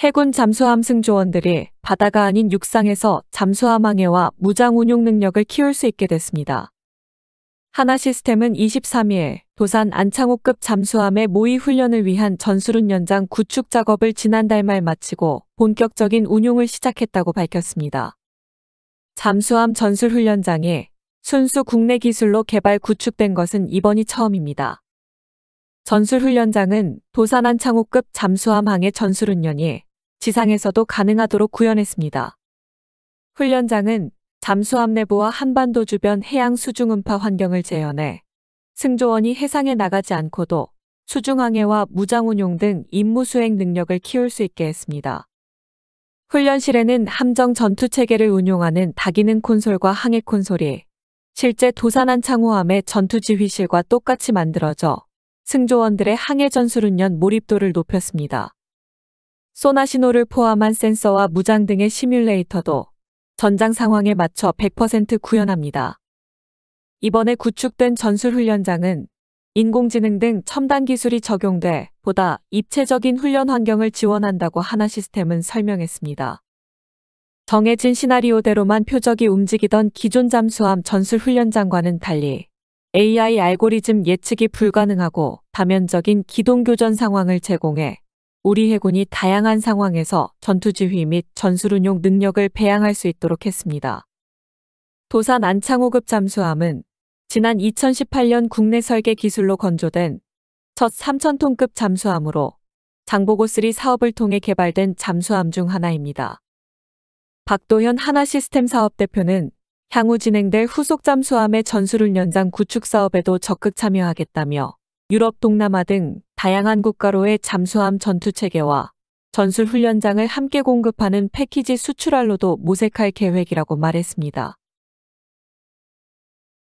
해군 잠수함 승조원들이 바다가 아닌 육상에서 잠수함 항해와 무장 운용 능력을 키울 수 있게 됐습니다. 하나 시스템은 23일 도산 안창호급 잠수함의 모의 훈련을 위한 전술훈 연장 구축 작업을 지난달 말 마치고 본격적인 운용을 시작했다고 밝혔습니다. 잠수함 전술훈련장에 순수 국내 기술로 개발 구축된 것은 이번이 처음입니다. 전술훈련장은 도산 안창호급 잠수함 항해 전술훈련이 지상에서도 가능하도록 구현했습니다. 훈련장은 잠수함 내부와 한반도 주변 해양 수중음파 환경을 재현해 승조원이 해상에 나가지 않고도 수중항해와 무장운용 등 임무 수행 능력을 키울 수 있게 했습니다. 훈련실에는 함정 전투 체계를 운용하는 다기능 콘솔과 항해 콘솔이 실제 도산한 창호함의 전투 지휘실과 똑같이 만들어져 승조원들의 항해 전술 훈련 몰입도를 높였습니다. 소나 신호를 포함한 센서와 무장 등의 시뮬레이터도 전장 상황에 맞춰 100% 구현합니다. 이번에 구축된 전술 훈련장은 인공지능 등 첨단 기술이 적용돼 보다 입체적인 훈련 환경을 지원한다고 하나 시스템은 설명했습니다. 정해진 시나리오대로만 표적이 움직이던 기존 잠수함 전술 훈련장과는 달리 AI 알고리즘 예측이 불가능하고 다면적인 기동 교전 상황을 제공해 우리 해군이 다양한 상황에서 전투지휘 및 전술운용 능력을 배양할 수 있도록 했습니다. 도산 안창호급 잠수함은 지난 2018년 국내 설계 기술로 건조된 첫 3,000톤급 잠수함으로 장보고3 사업을 통해 개발된 잠수함 중 하나입니다. 박도현 하나시스템 사업 대표는 향후 진행될 후속 잠수함의 전술훈연장 구축 사업에도 적극 참여하겠다며 유럽 동남아 등 다양한 국가로의 잠수함 전투 체계와 전술 훈련장을 함께 공급하는 패키지 수출할로도 모색할 계획이라고 말했습니다.